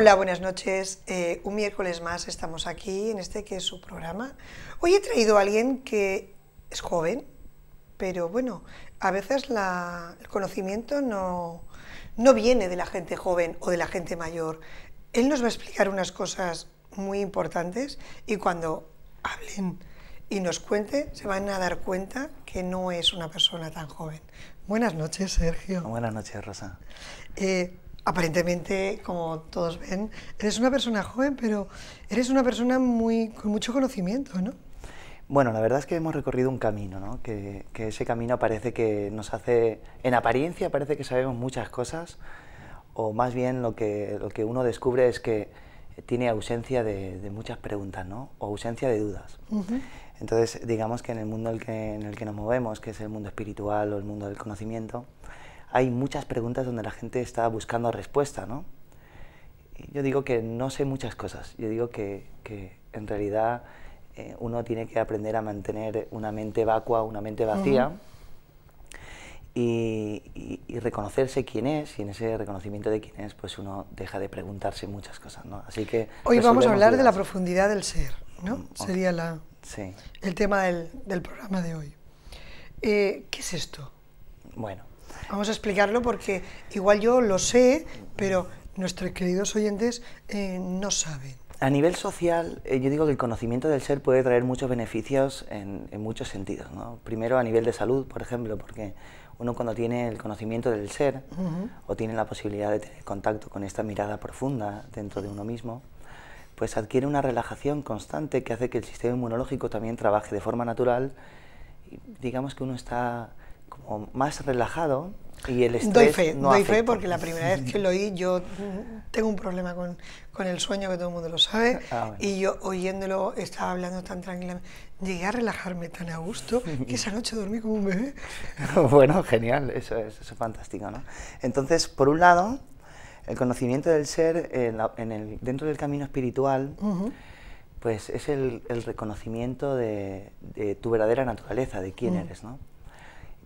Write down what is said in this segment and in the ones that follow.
Hola, buenas noches. Eh, un miércoles más estamos aquí en este que es su programa. Hoy he traído a alguien que es joven, pero bueno, a veces la, el conocimiento no, no viene de la gente joven o de la gente mayor. Él nos va a explicar unas cosas muy importantes y cuando hablen y nos cuente, se van a dar cuenta que no es una persona tan joven. Buenas noches, Sergio. Buenas noches, Rosa. Eh, aparentemente, como todos ven, eres una persona joven, pero eres una persona muy, con mucho conocimiento, ¿no? Bueno, la verdad es que hemos recorrido un camino, que, ese camino parece que nos hace, en apariencia parece que sabemos muchas cosas, o más bien lo que, lo que uno descubre es que tiene ausencia de, muchas preguntas, ¿no? o ausencia de dudas. Entonces, digamos que en el mundo en el que nos movemos, que es el mundo espiritual o el mundo del conocimiento, hay muchas preguntas donde la gente está buscando respuesta, ¿no? yo digo que no sé muchas cosas, yo digo que, en realidad eh, uno tiene que aprender a mantener una mente vacua, una mente vacía. y, reconocerse quién es, y en ese reconocimiento de quién es, pues uno deja de preguntarse muchas cosas, Así que... Hoy vamos a hablar de la profundidad del ser, ¿no? Mm, Sería la, el tema del, programa de hoy. Eh, ¿Qué es esto? Bueno, Vamos a explicarlo porque igual yo lo sé, pero nuestros queridos oyentes eh, no saben. A nivel social, eh, yo digo que el conocimiento del ser puede traer muchos beneficios en, muchos sentidos. Primero, a nivel de salud, por ejemplo, porque uno cuando tiene el conocimiento del ser o tiene la posibilidad de tener contacto con esta mirada profunda dentro de uno mismo, pues adquiere una relajación constante que hace que el sistema inmunológico también trabaje de forma natural. digamos que uno está más relajado y el estrés doy fe, no Doy fe porque la primera vez que lo oí, yo tengo un problema con, el sueño, que todo el mundo lo sabe, ah, y yo oyéndolo estaba hablando tan tranquilamente. Llegué a relajarme tan a gusto que esa noche dormí como un bebé. bueno, genial, eso es, fantástico, ¿no? Entonces, por un lado, el conocimiento del ser en el, dentro del camino espiritual, pues es el, reconocimiento de, tu verdadera naturaleza, de quién eres, ¿no?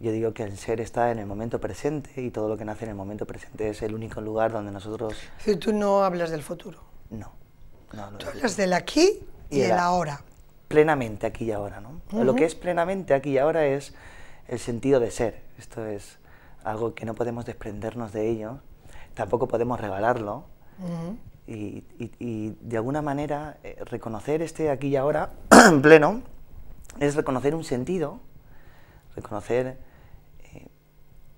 Yo digo que el ser está en el momento presente y todo lo que nace en el momento presente es el único lugar donde nosotros... Si tú no hablas del futuro. No. no, tú hablas del aquí y, del ahora. Plenamente aquí y ahora, ¿no? Lo que es plenamente aquí y ahora es el sentido de ser. Esto es algo que no podemos desprendernos de ello, tampoco podemos regalarlo. y, y, de alguna manera eh, reconocer este aquí y ahora en pleno es reconocer un sentido, reconocer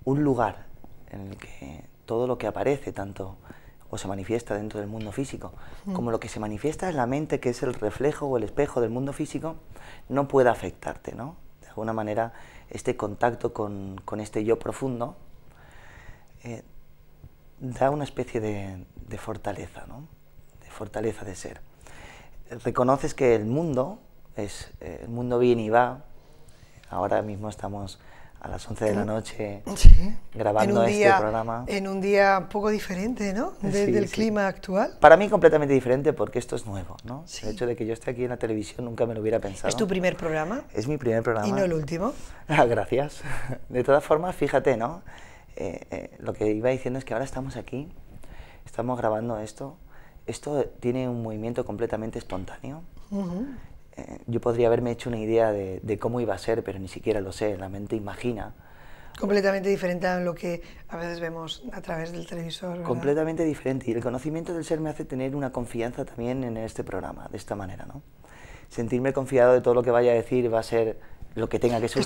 un lugar en el que todo lo que aparece, tanto o se manifiesta dentro del mundo físico, mm. como lo que se manifiesta en la mente, que es el reflejo o el espejo del mundo físico, no puede afectarte, ¿no? De alguna manera, este contacto con, este yo profundo eh, da una especie de, fortaleza, De fortaleza de ser. Reconoces que el mundo es, eh, el mundo viene y va, ahora mismo estamos a las 11 de la noche grabando este programa. En un día un poco diferente, ¿no? del clima actual. Para mí completamente diferente porque esto es nuevo, ¿no? El hecho de que yo esté aquí en la televisión nunca me lo hubiera pensado. ¿Es tu primer programa? Es mi primer programa. ¿Y no el último? Ah, gracias. De todas formas, fíjate, ¿no? Eh, eh, lo que iba diciendo es que ahora estamos aquí, estamos grabando esto. Esto tiene un movimiento completamente espontáneo. Eh, yo podría haberme hecho una idea de, cómo iba a ser, pero ni siquiera lo sé, la mente imagina. Completamente diferente a lo que a veces vemos a través del televisor. Completamente diferente. Y el conocimiento del ser me hace tener una confianza también en este programa, de esta manera, ¿no? Sentirme confiado de todo lo que vaya a decir va a ser lo que tenga que ser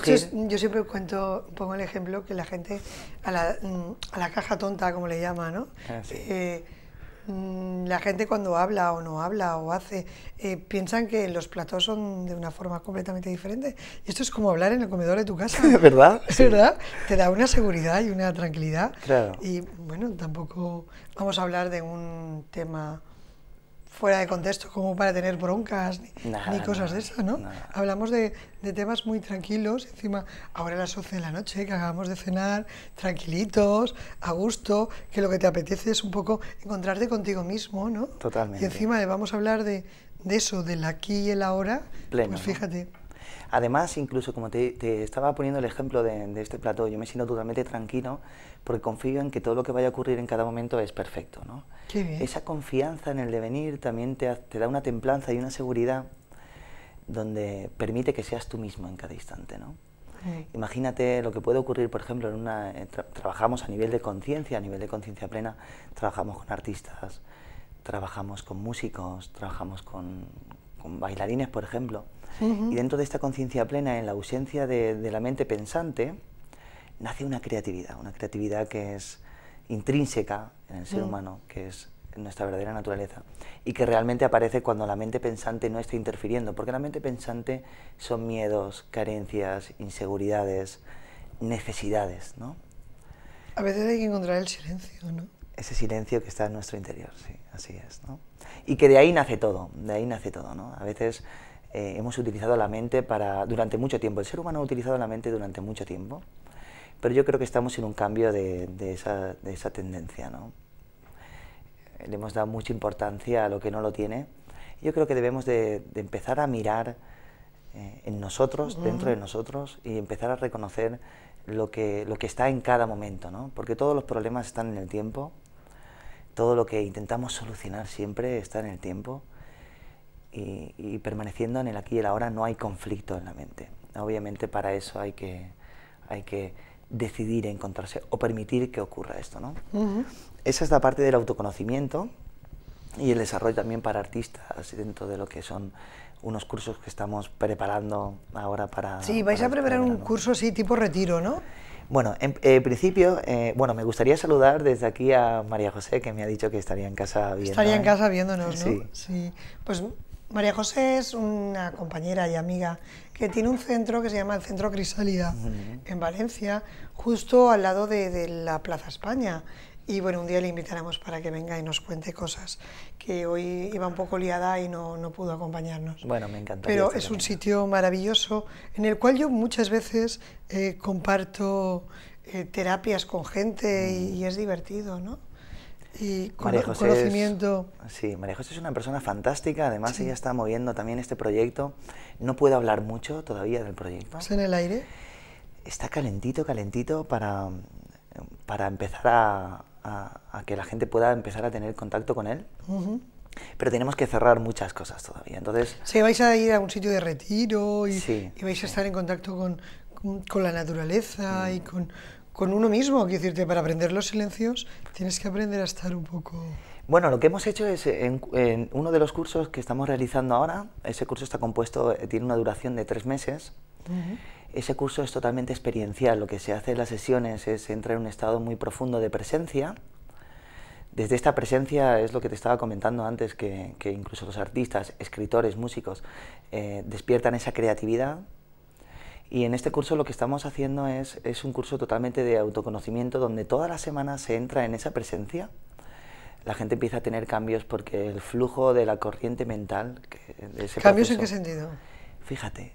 yo siempre cuento, pongo el ejemplo que la gente a la, mm, a la caja tonta, como le llama, ¿no? Ah, eh, Mm, la gente cuando habla o no habla o hace, eh, piensan que los platos son de una forma completamente diferente. esto es como hablar en el comedor de tu casa. ¿Verdad? Es verdad. Te da una seguridad y una tranquilidad. Claro. Y bueno, tampoco vamos a hablar de un tema fuera de contexto como para tener broncas ni, cosas de esas, ¿no? Hablamos de, temas muy tranquilos, encima ahora a las 11 de la noche, que acabamos de cenar, tranquilitos, a gusto, que lo que te apetece es un poco encontrarte contigo mismo, ¿no? Totalmente. Y encima vamos a hablar de, eso, del aquí y el ahora, pues fíjate. Además, incluso como te, estaba poniendo el ejemplo de, este plato yo me siento totalmente tranquilo porque confío en que todo lo que vaya a ocurrir en cada momento es perfecto. Esa confianza en el devenir también te, da una templanza y una seguridad donde permite que seas tú mismo en cada instante. Imagínate lo que puede ocurrir, por ejemplo, eh, trabajamos a nivel de conciencia, a nivel de conciencia plena, trabajamos con artistas, trabajamos con músicos, trabajamos con, bailarines, por ejemplo. Y dentro de esta conciencia plena, en la ausencia de la mente pensante, nace una creatividad, una creatividad que es intrínseca en el ser mm. humano, que es nuestra verdadera naturaleza y que realmente aparece cuando la mente pensante no está interfiriendo, porque la mente pensante son miedos, carencias, inseguridades, necesidades, ¿no? A veces hay que encontrar el silencio, ¿no? Ese silencio que está en nuestro interior, sí, así es, ¿no? Y que de ahí nace todo, de ahí nace todo, ¿no? A veces eh, hemos utilizado la mente para, durante mucho tiempo, el ser humano ha utilizado la mente durante mucho tiempo pero yo creo que estamos en un cambio de, esa, tendencia. ¿no? Le hemos dado mucha importancia a lo que no lo tiene. Yo creo que debemos de, empezar a mirar eh, en nosotros, dentro de nosotros, y empezar a reconocer lo que, lo que está en cada momento, ¿no? porque todos los problemas están en el tiempo, todo lo que intentamos solucionar siempre está en el tiempo, y, y permaneciendo en el aquí y el ahora no hay conflicto en la mente. Obviamente para eso hay que, hay que decidir encontrarse o permitir que ocurra esto. ¿no? Esa es la parte del autoconocimiento y el desarrollo también para artistas dentro de lo que son unos cursos que estamos preparando ahora para... Sí, vais a preparar este un curso así tipo retiro, ¿no? Bueno, en principio, eh, bueno, me gustaría saludar desde aquí a María José, que me ha dicho que estaría en casa viéndonos. Estaría en ¿eh? casa viéndonos, ¿no? Sí. sí. Pues María José es una compañera y amiga que tiene un centro que se llama el Centro Crisálida en Valencia, justo al lado de, la Plaza España. Y bueno, un día le invitaremos para que venga y nos cuente cosas, que hoy iba un poco liada y no, pudo acompañarnos. Bueno, me encantó. Pero es un sitio maravilloso en el cual yo muchas veces eh, comparto eh, terapias con gente mm. y es divertido, ¿no? eh, con María José conocimiento. sí, María José es una persona fantástica, además ella está moviendo también este proyecto. No puedo hablar mucho todavía del proyecto. ¿Está en el aire? Está calentito, calentito para, para empezar a, que la gente pueda empezar a tener contacto con él. Pero tenemos que cerrar muchas cosas todavía. Entonces, sí, vais a ir a un sitio de retiro y, vais a estar en contacto con, la naturaleza y mm. con, con uno mismo, quiero decirte, para aprender los silencios tienes que aprender a estar un poco... Bueno, lo que hemos hecho es, en, uno de los cursos que estamos realizando ahora, ese curso está compuesto, eh, tiene una duración de tres meses, ese curso es totalmente experiencial, lo que se hace en las sesiones es entrar en un estado muy profundo de presencia, desde esta presencia es lo que te estaba comentando antes, que, incluso los artistas, escritores, músicos, eh, despiertan esa creatividad, y en este curso lo que estamos haciendo es, es un curso totalmente de autoconocimiento donde toda la semana se entra en esa presencia. La gente empieza a tener cambios porque el flujo de la corriente mental... ese ¿Cambios en qué sentido? Fíjate,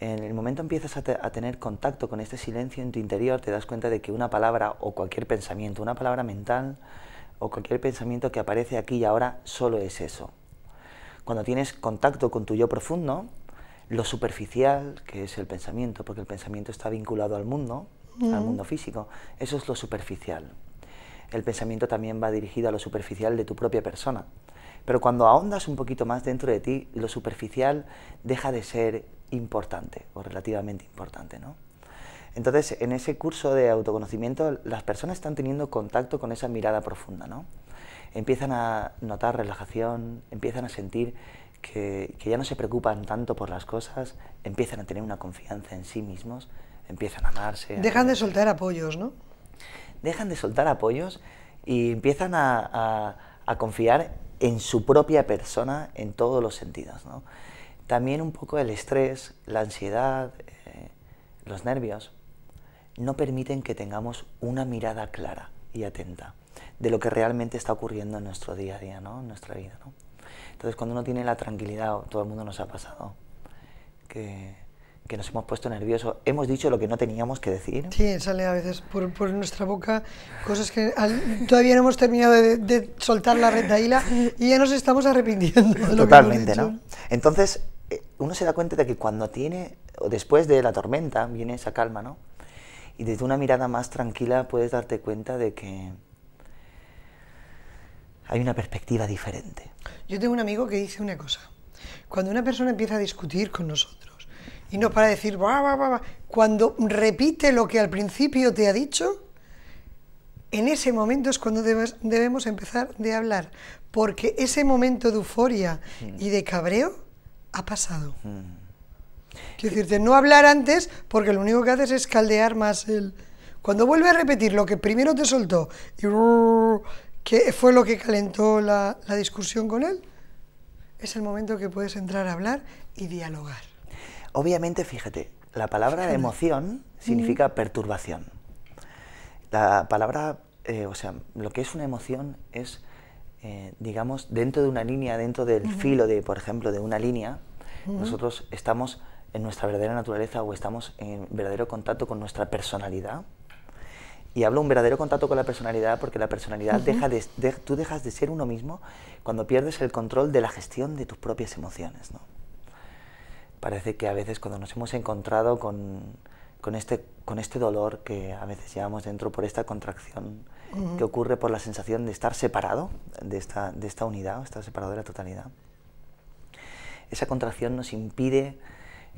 en el momento empiezas a, a, tener contacto con este silencio en tu interior, te das cuenta de que una palabra o cualquier pensamiento, una palabra mental o cualquier pensamiento que aparece aquí y ahora, solo es eso. Cuando tienes contacto con tu yo profundo, lo superficial, que es el pensamiento, porque el pensamiento está vinculado al mundo, al mundo físico, eso es lo superficial. El pensamiento también va dirigido a lo superficial de tu propia persona. Pero cuando ahondas un poquito más dentro de ti, lo superficial deja de ser importante o relativamente importante, ¿no? Entonces, en ese curso de autoconocimiento, las personas están teniendo contacto con esa mirada profunda, ¿no? Empiezan a notar relajación, empiezan a sentir que, ya no se preocupan tanto por las cosas, empiezan a tener una confianza en sí mismos, empiezan a amarse. Dejan de soltar apoyos, ¿no? Dejan de soltar apoyos y empiezan a, confiar en su propia persona en todos los sentidos. ¿no? También un poco el estrés, la ansiedad, eh, los nervios, no permiten que tengamos una mirada clara y atenta de lo que realmente está ocurriendo en nuestro día a día, ¿no? en nuestra vida. ¿no? Entonces, cuando uno tiene la tranquilidad, todo el mundo nos ha pasado, que, nos hemos puesto nerviosos, hemos dicho lo que no teníamos que decir. Sí, sale a veces por, nuestra boca cosas que todavía no hemos terminado de, soltar la renta y ya nos estamos arrepintiendo. Totalmente, ¿no? Entonces, eh, uno se da cuenta de que cuando tiene, o después de la tormenta, viene esa calma, ¿no? Y desde una mirada más tranquila puedes darte cuenta de que, hay una perspectiva diferente. Yo tengo un amigo que dice una cosa. Cuando una persona empieza a discutir con nosotros y nos para decir, va cuando repite lo que al principio te ha dicho, en ese momento es cuando debemos empezar de hablar, porque ese momento de euforia mm. y de cabreo ha pasado. Mm. Quiero decirte, no hablar antes, porque lo único que haces es caldear más el... Cuando vuelve a repetir lo que primero te soltó y ¿Qué fue lo que calentó la, discusión con él, es el momento que puedes entrar a hablar y dialogar. Obviamente, fíjate, la palabra emoción significa perturbación. La palabra, eh, o sea, lo que es una emoción es, eh, digamos, dentro de una línea, dentro del filo de, por ejemplo, de una línea, nosotros estamos en nuestra verdadera naturaleza o estamos en verdadero contacto con nuestra personalidad y hablo un verdadero contacto con la personalidad porque la personalidad deja de, tú dejas de ser uno mismo cuando pierdes el control de la gestión de tus propias emociones. ¿no? Parece que a veces cuando nos hemos encontrado con, con, este, con este dolor que a veces llevamos dentro por esta contracción que ocurre por la sensación de estar separado de esta, de esta unidad, estar separado de la totalidad, esa contracción nos impide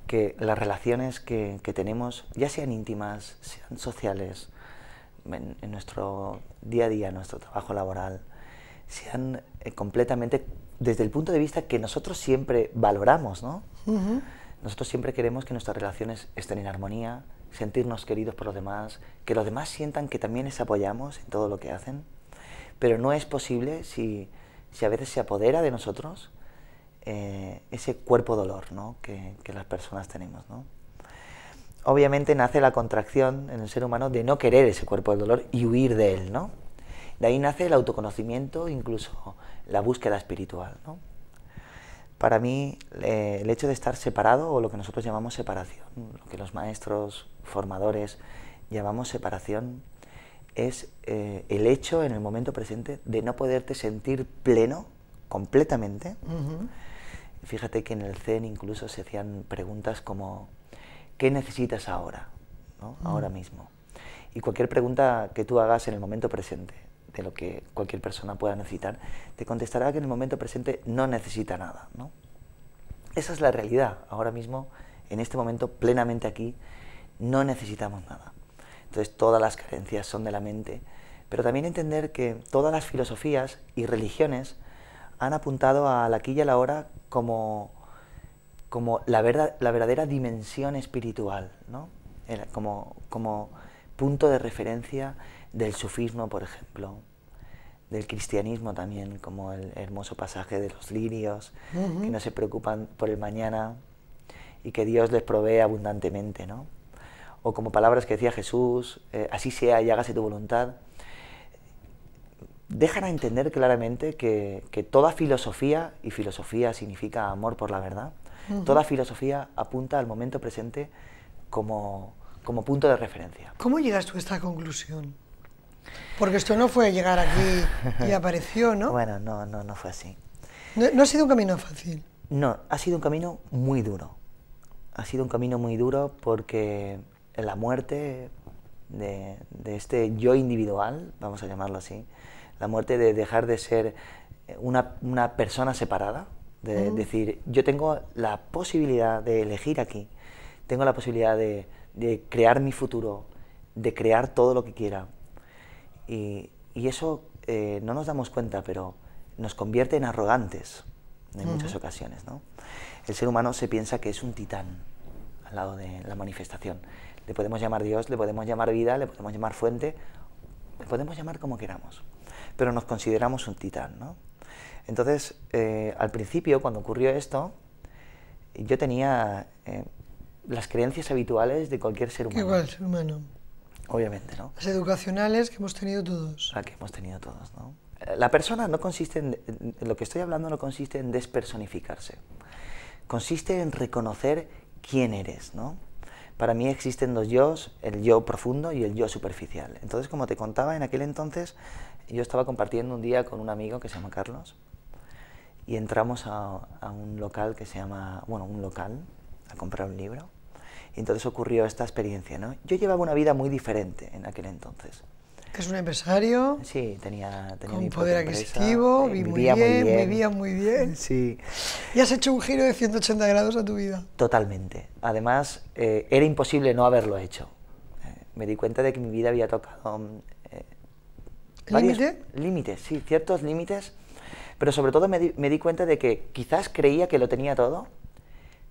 que las relaciones que, que tenemos, ya sean íntimas, sean sociales, en, nuestro día a día, en nuestro trabajo laboral, sean eh, completamente desde el punto de vista que nosotros siempre valoramos, ¿no? Nosotros siempre queremos que nuestras relaciones estén en armonía, sentirnos queridos por los demás, que los demás sientan que también les apoyamos en todo lo que hacen, pero no es posible si, a veces se apodera de nosotros eh, ese cuerpo dolor ¿no? que, que las personas tenemos. ¿no? obviamente nace la contracción en el ser humano de no querer ese cuerpo del dolor y huir de él, ¿no? De ahí nace el autoconocimiento, incluso la búsqueda espiritual, ¿no? Para mí, el hecho de estar separado, o lo que nosotros llamamos separación, lo que los maestros, formadores llamamos separación, es eh, el hecho en el momento presente de no poderte sentir pleno completamente. Fíjate que en el Zen incluso se hacían preguntas como qué necesitas ahora, mm. ahora mismo. Y cualquier pregunta que tú hagas en el momento presente, de lo que cualquier persona pueda necesitar, te contestará que en el momento presente no necesita nada. Esa es la realidad. Ahora mismo, en este momento, plenamente aquí, no necesitamos nada. Entonces todas las carencias son de la mente. Pero también entender que todas las filosofías y religiones han apuntado a la aquí y a la hora como como la, verdad, la verdadera dimensión espiritual, ¿no? como, como punto de referencia del sufismo, por ejemplo, del cristianismo también, como el hermoso pasaje de los lirios, que no se preocupan por el mañana y que Dios les provee abundantemente, ¿no? O como palabras que decía Jesús, eh, así sea y hágase tu voluntad, dejan a entender claramente que, que toda filosofía, y filosofía significa amor por la verdad, Toda filosofía apunta al momento presente como, como punto de referencia. ¿Cómo llegas tú a esta conclusión? Porque esto no fue llegar aquí y apareció, ¿no? bueno, no, no, no fue así. No, ha sido un camino fácil. No, ha sido un camino muy duro. Ha sido un camino muy duro porque la muerte de, de, este yo individual, vamos a llamarlo así, la muerte de dejar de ser una, una persona separada, de decir, yo tengo la posibilidad de elegir aquí, tengo la posibilidad de, crear mi futuro, de crear todo lo que quiera. Y, eso eh, no nos damos cuenta, pero nos convierte en arrogantes en muchas ocasiones. ¿no? El ser humano se piensa que es un titán al lado de la manifestación. Le podemos llamar Dios, le podemos llamar vida, le podemos llamar fuente, le podemos llamar como queramos, pero nos consideramos un titán. ¿no? Entonces, eh, al principio, cuando ocurrió esto, yo tenía eh, las creencias habituales de cualquier ser humano. Igual, ser humano. Obviamente, ¿no? Las educacionales que hemos tenido todos. La ah, que hemos tenido todos, ¿no? Eh, la persona no consiste en, lo que estoy hablando no consiste en despersonificarse. Consiste en reconocer quién eres, ¿no? Para mí existen dos yo el yo profundo y el yo superficial. Entonces, como te contaba, en aquel entonces yo estaba compartiendo un día con un amigo que se llama Carlos y entramos a, un local que se llama, bueno, un local, a comprar un libro. Y entonces ocurrió esta experiencia, ¿no? Yo llevaba una vida muy diferente en aquel entonces. Que es un empresario. Sí, tenía, tenía poder adquisitivo, eh, vivía muy bien, muy vivía muy bien. Sí. Y has hecho un giro de 180 grados a tu vida. Totalmente. Además, eh, era imposible no haberlo hecho. Eh, me di cuenta de que mi vida había tocado... Mm, ¿Límite? Límites, sí, ciertos límites pero sobre todo me di, cuenta de que quizás creía que lo tenía todo,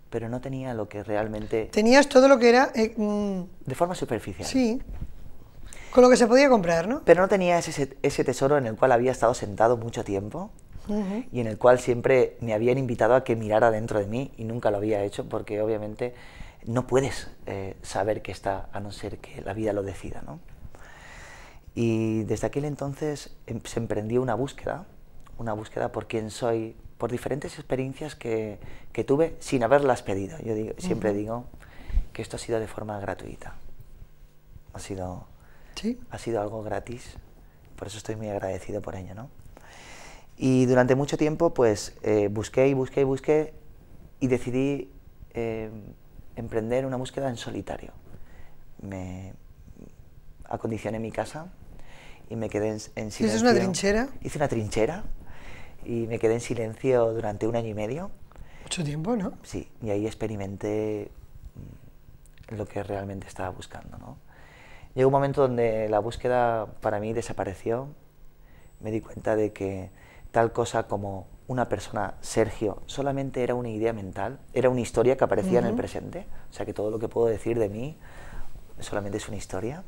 pero no tenía lo que realmente... Tenías todo lo que era... Eh, mm, de forma superficial. Sí. Con lo que se podía comprar, ¿no? Pero no tenía ese, tesoro en el cual había estado sentado mucho tiempo y en el cual siempre me habían invitado a que mirara dentro de mí y nunca lo había hecho porque obviamente no puedes eh, saber qué está a no ser que la vida lo decida, ¿no? Y desde aquel entonces em, se emprendió una búsqueda una búsqueda por quién soy, por diferentes experiencias que, que tuve sin haberlas pedido. Yo siempre digo que esto ha sido de forma gratuita. Ha sido, ha sido algo gratis, por eso estoy muy agradecido por ello. ¿no? Y durante mucho tiempo pues eh, busqué y busqué y busqué y decidí eh, emprender una búsqueda en solitario. Me acondicioné mi casa y me quedé en, en silencio. una trinchera? Hice una trinchera y me quedé en silencio durante un año y medio. Mucho tiempo, ¿no? Sí, y ahí experimenté mm, lo que realmente estaba buscando, ¿no? Llegó un momento donde la búsqueda para mí desapareció. Me di cuenta de que tal cosa como una persona, Sergio, solamente era una idea mental, era una historia que aparecía en el presente. O sea que todo lo que puedo decir de mí solamente es una historia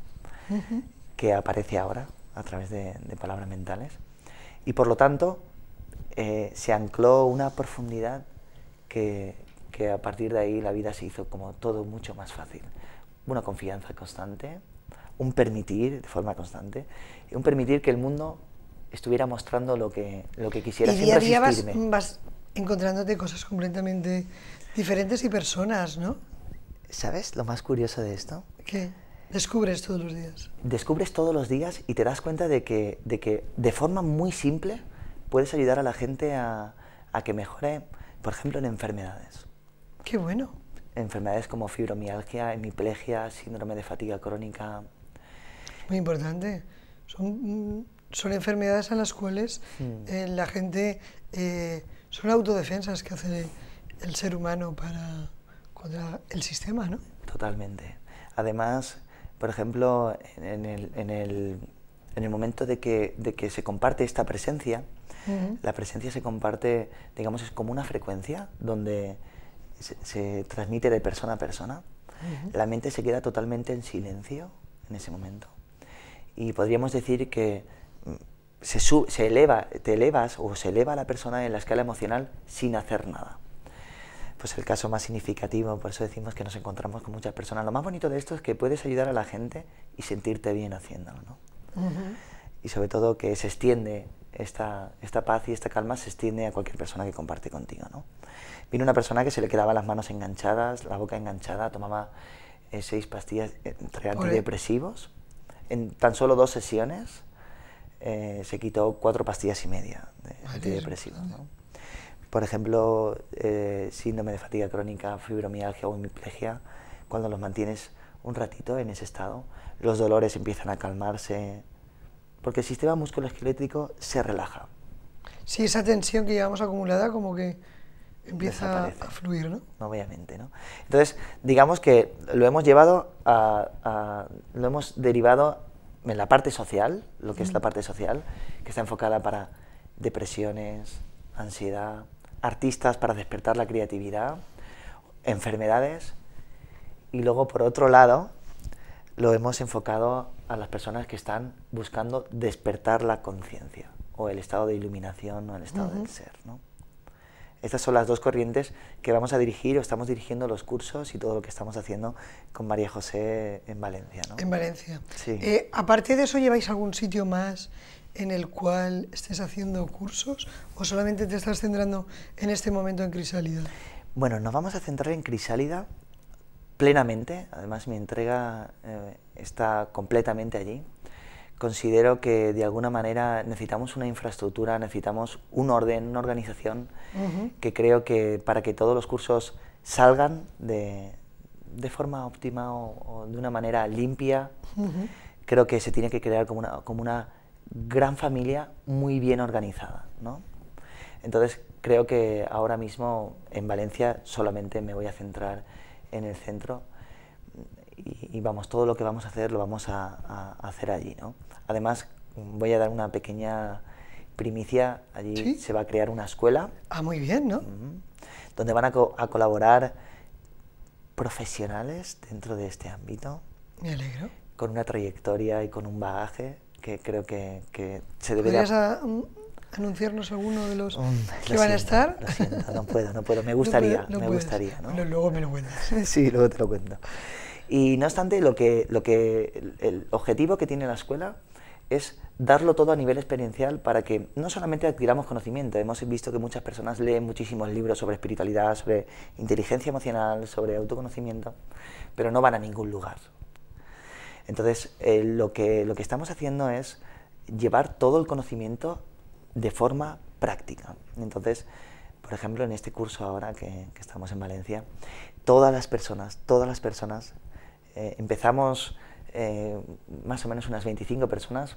que aparece ahora a través de, de palabras mentales. Y por lo tanto, eh, se ancló una profundidad que, a partir de ahí la vida se hizo como todo mucho más fácil. Una confianza constante, un permitir de forma constante, un permitir que el mundo estuviera mostrando lo que, lo que quisiera. Y día día vas, encontrándote cosas completamente diferentes y personas, ¿no? ¿Sabes lo más curioso de esto? ¿Qué? Descubres todos los días. Descubres todos los días y te das cuenta de que de, que de forma muy simple puedes ayudar a la gente a, que mejore, por ejemplo, en enfermedades. Qué bueno. Enfermedades como fibromialgia, hemiplegia, síndrome de fatiga crónica. Muy importante. Son, enfermedades a las cuales hmm. eh, la gente... Eh, son autodefensas que hace el ser humano para contra el sistema, ¿no? Totalmente. Además, por ejemplo, en el en el momento de que, se comparte esta presencia, la presencia se comparte, digamos, es como una frecuencia donde se, transmite de persona a persona. La mente se queda totalmente en silencio en ese momento. Y podríamos decir que mm, se, eleva, te elevas o se eleva a la persona en la escala emocional sin hacer nada pues el caso más significativo, por eso decimos que nos encontramos con muchas personas. Lo más bonito de esto es que puedes ayudar a la gente y sentirte bien haciéndolo, ¿no? Y sobre todo que se extiende esta, esta paz y esta calma se extiende a cualquier persona que comparte contigo. ¿no? Vino una persona que se le quedaba las manos enganchadas, la boca enganchada, tomaba eh, seis pastillas entre eh, antidepresivos. En tan solo dos sesiones eh, se quitó cuatro pastillas y media de antidepresivos. Por ejemplo, síndrome de fatiga crónica, fibromialgia o hemiplegia, cuando los mantienes un ratito en ese estado, los dolores empiezan a calmarse, porque el sistema musculoesquelético se relaja. Sí, esa tensión que llevamos acumulada como que empieza a fluir, ¿no? Obviamente, ¿no? Entonces, digamos que lo hemos llevado a, lo hemos derivado en la parte social, lo que es la parte social, que está enfocada para depresiones, ansiedad, artistas para despertar la creatividad, enfermedades, y luego por otro lado lo hemos enfocado a las personas que están buscando despertar la conciencia o el estado de iluminación o el estado del ser. ¿no? Estas son las dos corrientes que vamos a dirigir o estamos dirigiendo los cursos y todo lo que estamos haciendo con María José en Valencia. En Valencia. Sí. Eh, aparte de eso, ¿lleváis algún sitio más en el cual estés haciendo cursos o solamente te estás centrando en este momento en Crisálida? Bueno, nos vamos a centrar en Crisálida plenamente, además mi entrega eh, está completamente allí. Considero que de alguna manera necesitamos una infraestructura, necesitamos un orden, una organización, que creo que para que todos los cursos salgan de, forma óptima o, de una manera limpia, creo que se tiene que crear como una, gran familia muy bien organizada. Entonces creo que ahora mismo en Valencia solamente me voy a centrar en el centro y, vamos, todo lo que vamos a hacer lo vamos a, hacer allí. ¿no? Además, voy a dar una pequeña primicia, allí se va a crear una escuela. Ah, muy bien, ¿no? Donde van a, colaborar profesionales dentro de este ámbito. Me alegro. Con una trayectoria y con un bagaje que creo que, que se debería anunciarnos alguno de los oh, que van a estar? no puedo, no puedo. Me gustaría, me gustaría. ¿no? luego me lo cuentas. sí, luego te lo cuento. Y no obstante, lo que, lo que, el, objetivo que tiene la escuela es darlo todo a nivel experiencial para que no solamente adquiramos conocimiento, hemos visto que muchas personas leen muchísimos libros sobre espiritualidad, sobre inteligencia emocional, sobre autoconocimiento, pero no van a ningún lugar. Entonces, eh, lo, que, lo que estamos haciendo es llevar todo el conocimiento de forma práctica. Entonces, por ejemplo, en este curso ahora que, estamos en Valencia, todas las personas, todas las personas, eh, empezamos eh, más o menos unas 25 personas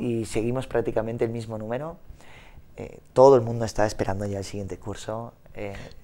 y seguimos prácticamente el mismo número. Eh, todo el mundo está esperando ya el siguiente curso.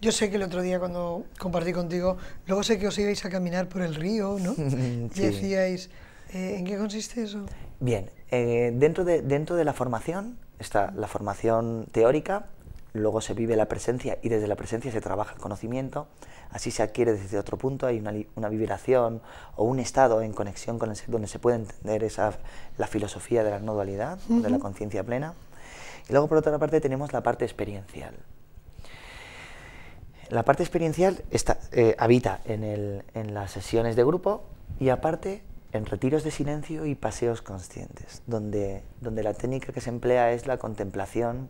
Yo sé que el otro día cuando compartí contigo, luego sé que os ibais a caminar por el río, ¿no? Y decíais, ¿en qué consiste eso? Bien, dentro, de, dentro de la formación Está la formación teórica, luego se vive la presencia y desde la presencia se trabaja el conocimiento, así se adquiere desde otro punto, hay una, vibración o un estado en conexión con el ser donde se puede entender esa, la filosofía de la no dualidad, de la conciencia plena. Y luego por otra parte tenemos la parte experiencial. La parte experiencial está, eh, habita en las sesiones de grupo y aparte en retiros de silencio y paseos conscientes, donde, donde la técnica que se emplea es la contemplación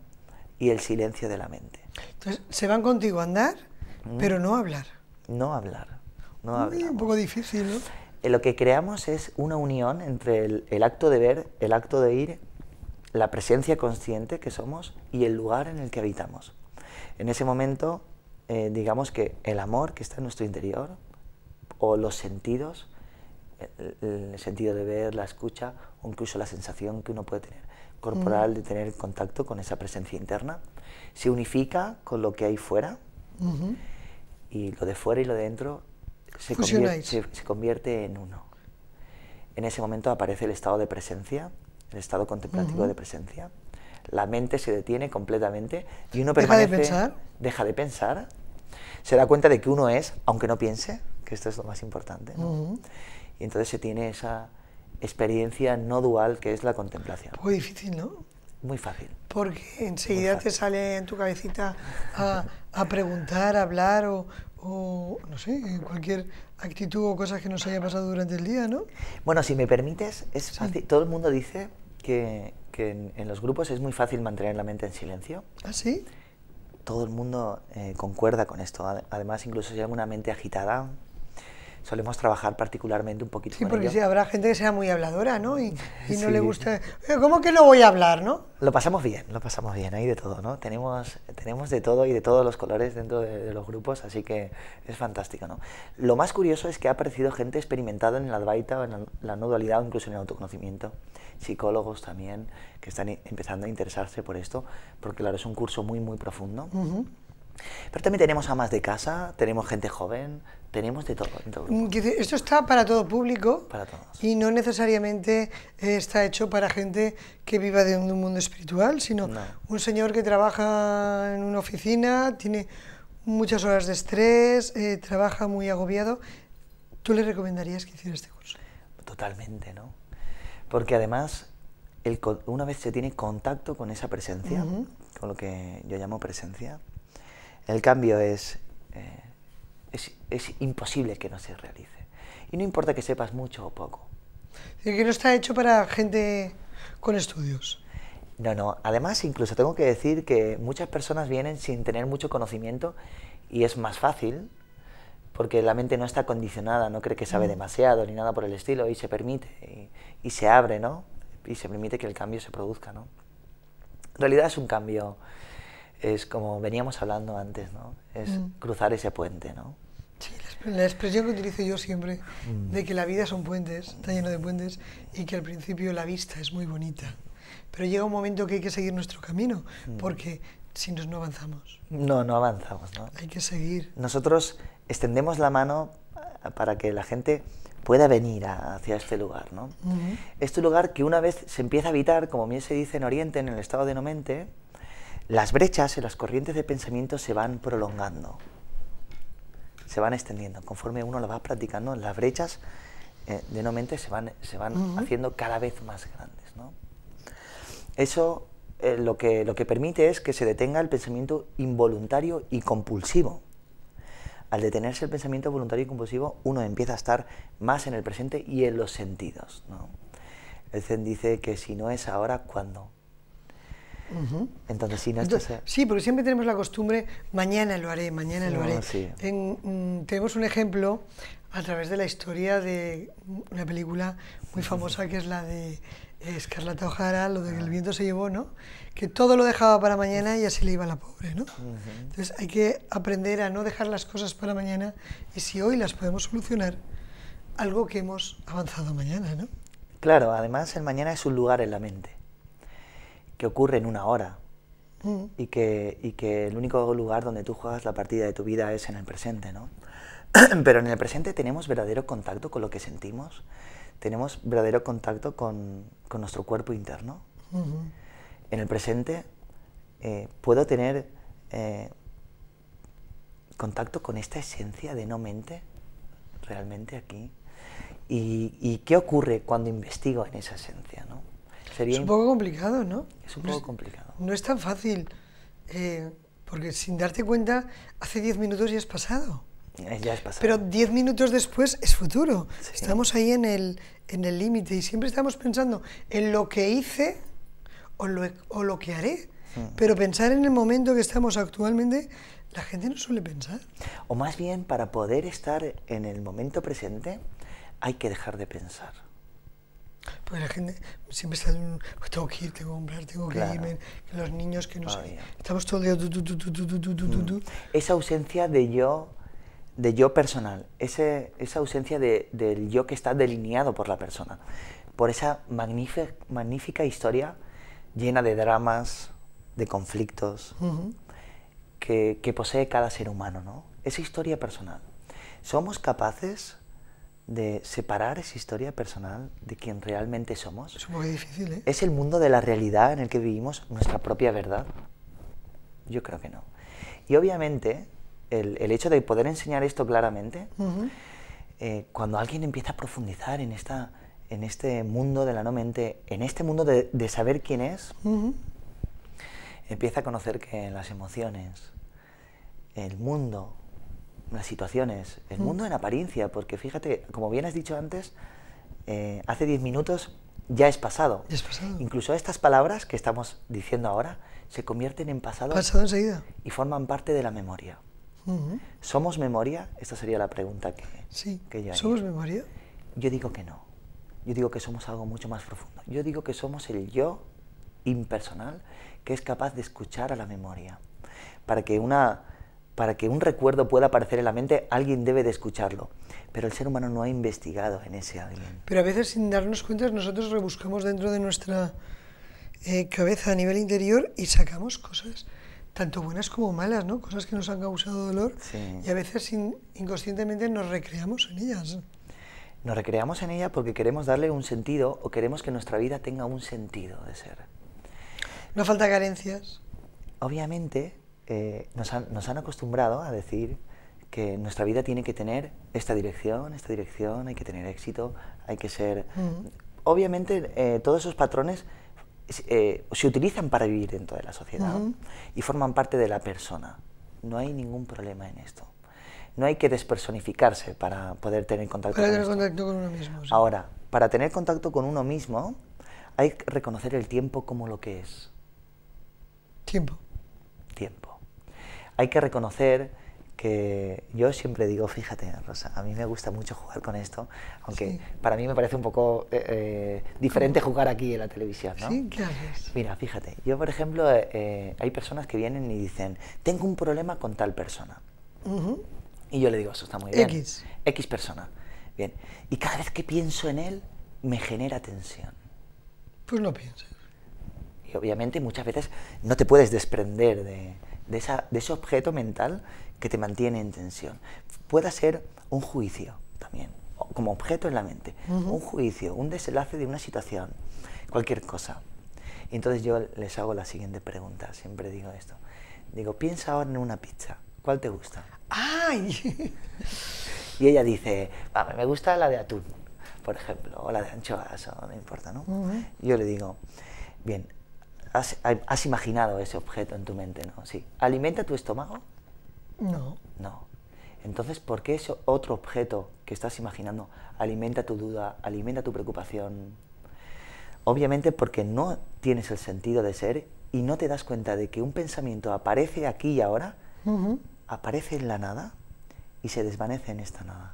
y el silencio de la mente. Entonces, se van contigo a andar, mm. pero no a hablar. No hablar. No Es un poco difícil, ¿no? Eh, lo que creamos es una unión entre el, acto de ver, el acto de ir, la presencia consciente que somos y el lugar en el que habitamos. En ese momento, eh, digamos que el amor que está en nuestro interior o los sentidos, el sentido de ver, la escucha o incluso la sensación que uno puede tener corporal mm. de tener contacto con esa presencia interna. Se unifica con lo que hay fuera y lo de fuera y lo de dentro se convierte, en uno. En ese momento aparece el estado de presencia, el estado contemplativo de presencia. La mente se detiene completamente y uno permanece, deja de pensar, deja de pensar se da cuenta de que uno es, aunque no piense, que esto es lo más importante y entonces se tiene esa experiencia no dual que es la contemplación. Muy difícil, ¿no? Muy fácil. Porque enseguida te sale en tu cabecita a, preguntar, a hablar o, no sé, cualquier actitud o cosas que nos haya pasado durante el día, ¿no? Bueno, si me permites, es fácil. Todo el mundo dice que, en, los grupos es muy fácil mantener la mente en silencio. ¿Ah, sí? Todo el mundo eh, concuerda con esto. Además, incluso se llama una mente agitada, solemos trabajar particularmente un poquito. Sí, con porque ello. Sí, habrá gente que sea muy habladora, ¿no? Y, no le gusta... Eh, ¿Cómo que no voy a hablar, no? Lo pasamos bien, lo pasamos bien, hay de todo, ¿no? Tenemos, tenemos de todo y de todos los colores dentro de, los grupos, así que es fantástico, ¿no? Lo más curioso es que ha aparecido gente experimentada en la Advaita, en la, no dualidad o incluso en el autoconocimiento, psicólogos también que están empezando a interesarse por esto, porque claro, es un curso muy, muy profundo. Pero también tenemos amas de casa, tenemos gente joven, tenemos de todo. Mm, esto está para todo público para todos. y no necesariamente eh, está hecho para gente que viva de un mundo espiritual, sino un señor que trabaja en una oficina, tiene muchas horas de estrés, eh, trabaja muy agobiado. ¿Tú le recomendarías que hiciera este curso? Totalmente, ¿no? Porque además, el, una vez se tiene contacto con esa presencia, con lo que yo llamo presencia, el cambio es... Eh, es, imposible que no se realice. Y no importa que sepas mucho o poco. ¿Y que no está hecho para gente con estudios. No, no. Además, incluso tengo que decir que muchas personas vienen sin tener mucho conocimiento y es más fácil porque la mente no está condicionada, no cree que sabe mm. demasiado ni nada por el estilo y se permite y, se abre, ¿no? Y se permite que el cambio se produzca, ¿no? En realidad es un cambio es como veníamos hablando antes, ¿no? Es mm. cruzar ese puente, ¿no? Sí, la, expresión que utilizo yo siempre mm. de que la vida son puentes, está lleno de puentes y que al principio la vista es muy bonita, pero llega un momento que hay que seguir nuestro camino mm. porque si nos no avanzamos. No, no avanzamos, ¿no? Hay que seguir. Nosotros extendemos la mano eh, para que la gente pueda venir hacia este lugar. ¿no? Este lugar que una vez se empieza a habitar, como bien se dice en Oriente, en el estado de Nomente, las brechas en las corrientes de pensamiento se van prolongando, se van extendiendo. Conforme uno lo va practicando, las brechas eh, de no mente se van, se van haciendo cada vez más grandes. ¿no? Eso eh, lo, que, lo que permite es que se detenga el pensamiento involuntario y compulsivo. Al detenerse el pensamiento voluntario y compulsivo, uno empieza a estar más en el presente y en los sentidos. El Zen dice que si no es ahora, ¿cuándo? Entonces, si no, Sí, porque siempre tenemos la costumbre, mañana lo haré, mañana lo haré. Mm, tenemos un ejemplo a través de la historia de una película muy famosa que es la de Escarlata eh, O'Hara, lo de que el ah. viento se llevó, ¿no? Que todo lo dejaba para mañana y así le iba a la pobre, ¿no? Entonces hay que aprender a no dejar las cosas para mañana y si hoy las podemos solucionar, algo que hemos avanzado mañana, ¿no? Claro, además el mañana es un lugar en la mente que ocurre en una hora mm. y, que, que el único lugar donde tú juegas la partida de tu vida es en el presente, ¿no? Pero en el presente tenemos verdadero contacto con lo que sentimos, tenemos verdadero contacto con, nuestro cuerpo interno. En el presente eh, puedo tener eh, contacto con esta esencia de no mente realmente aquí. ¿Y, y qué ocurre cuando investigo en esa esencia? ¿no? es un poco complicado, ¿no? Es un poco complicado. No es tan fácil, eh, porque sin darte cuenta, hace 10 minutos ya es pasado. Ya es pasado. Pero 10 minutos después es futuro. Estamos ahí en el límite y siempre estamos pensando en lo que hice o lo, o lo que haré. Hmm. Pero pensar en el momento que estamos actualmente, la gente no suele pensar. O más bien, para poder estar en el momento presente, hay que dejar de pensar. Porque la gente siempre está en un, pues tengo que ir, tengo que comprar, tengo que los niños, que no Estamos todo el día... Esa ausencia de yo, de yo personal, esa ausencia del yo que está delineado por la persona, por esa magnífica, magnífica historia llena de dramas, de conflictos, que, que posee cada ser humano, ¿no? Esa historia personal. ¿Somos capaces de separar esa historia personal de quien realmente somos. Es muy difícil, ¿eh? ¿Es el mundo de la realidad en el que vivimos nuestra propia verdad? Yo creo que no. Y obviamente, el, hecho de poder enseñar esto claramente, eh, cuando alguien empieza a profundizar en, esta, en este mundo de la no mente, en este mundo de, saber quién es, empieza a conocer que las emociones, el mundo, las situaciones, el mm. mundo en apariencia, porque fíjate, como bien has dicho antes, eh, hace 10 minutos ya es pasado. Incluso estas palabras que estamos diciendo ahora se convierten en pasado. Pasado enseguida. Y forman parte de la memoria. ¿Somos memoria? Esta sería la pregunta que, sí. que yo haría. ¿Somos memoria? Yo digo que no. Yo digo que somos algo mucho más profundo. Yo digo que somos el yo impersonal que es capaz de escuchar a la memoria. Para que una para que un recuerdo pueda aparecer en la mente, alguien debe de escucharlo. Pero el ser humano no ha investigado en ese alguien. Pero a veces sin darnos cuenta nosotros rebuscamos dentro de nuestra eh, cabeza a nivel interior y sacamos cosas, tanto buenas como malas, ¿no? Cosas que nos han causado dolor y a veces inconscientemente nos recreamos en ellas. Nos recreamos en ellas porque queremos darle un sentido o queremos que nuestra vida tenga un sentido de ser. ¿No falta carencias? Obviamente, eh, nos, han, nos han acostumbrado a decir que nuestra vida tiene que tener esta dirección, esta dirección, hay que tener éxito, hay que ser... Mm. Obviamente eh, todos esos patrones eh, se utilizan para vivir dentro de la sociedad y forman parte de la persona. No hay ningún problema en esto. No hay que despersonificarse para poder tener contacto, para tener contacto con, uno mismo. Ahora, para tener contacto con uno mismo, hay que reconocer el tiempo como lo que es. Tiempo. Tiempo hay que reconocer que yo siempre digo, fíjate, Rosa, a mí me gusta mucho jugar con esto, aunque para mí me parece un poco eh, eh, diferente jugar aquí en la televisión, ¿no? Sí, claro. Mira, fíjate, yo por ejemplo, eh, hay personas que vienen y dicen, tengo un problema con tal persona. Y yo le digo, eso está muy bien. X. X persona. Bien. Y cada vez que pienso en él, me genera tensión. Pues no pienses. Y obviamente muchas veces no te puedes desprender de, de, ese objeto mental que te mantiene en tensión. Pueda ser un juicio también, como objeto en la mente, un juicio, un desenlace de una situación, cualquier cosa. Y entonces yo les hago la siguiente pregunta, siempre digo esto. Digo, piensa ahora en una pizza, ¿cuál te gusta? ¡Ay! Y ella dice, me gusta la de atún, por ejemplo, o la de anchoas, o no importa, ¿no? Yo le digo, bien, has, imaginado ese objeto en tu mente, ¿no? Sí. ¿Alimenta tu estómago? No. No. Entonces, ¿por qué ese otro objeto que estás imaginando alimenta tu duda, alimenta tu preocupación? Obviamente porque no tienes el sentido de ser y no te das cuenta de que un pensamiento aparece aquí y ahora, aparece en la nada y se desvanece en esta nada.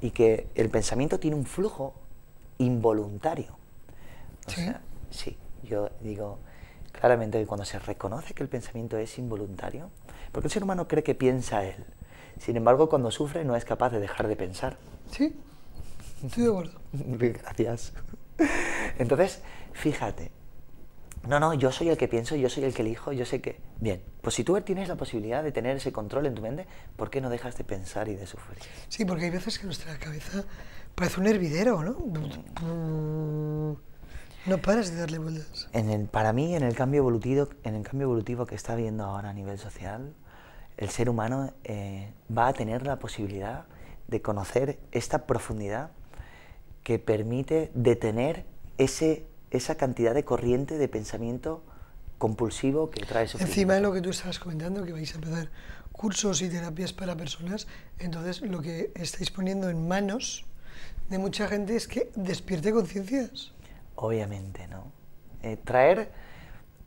Y que el pensamiento tiene un flujo involuntario. ¿Sí? sí. Yo digo claramente que cuando se reconoce que el pensamiento es involuntario, porque un ser humano cree que piensa él, sin embargo cuando sufre no es capaz de dejar de pensar. Sí, estoy de acuerdo. Gracias. Entonces, fíjate, no, no, yo soy el que pienso, yo soy el que elijo, yo sé que... Bien, pues si tú tienes la posibilidad de tener ese control en tu mente, ¿por qué no dejas de pensar y de sufrir? Sí, porque hay veces que nuestra cabeza parece un hervidero, ¿no? Mm. Mm. No paras de darle vueltas. En el, para mí, en el, cambio evolutivo, en el cambio evolutivo que está habiendo ahora a nivel social, el ser humano eh, va a tener la posibilidad de conocer esta profundidad que permite detener ese, esa cantidad de corriente de pensamiento compulsivo que trae su Encima de lo que tú estabas comentando, que vais a empezar cursos y terapias para personas, entonces lo que estáis poniendo en manos de mucha gente es que despierte conciencias. Obviamente, ¿no? Eh, traer,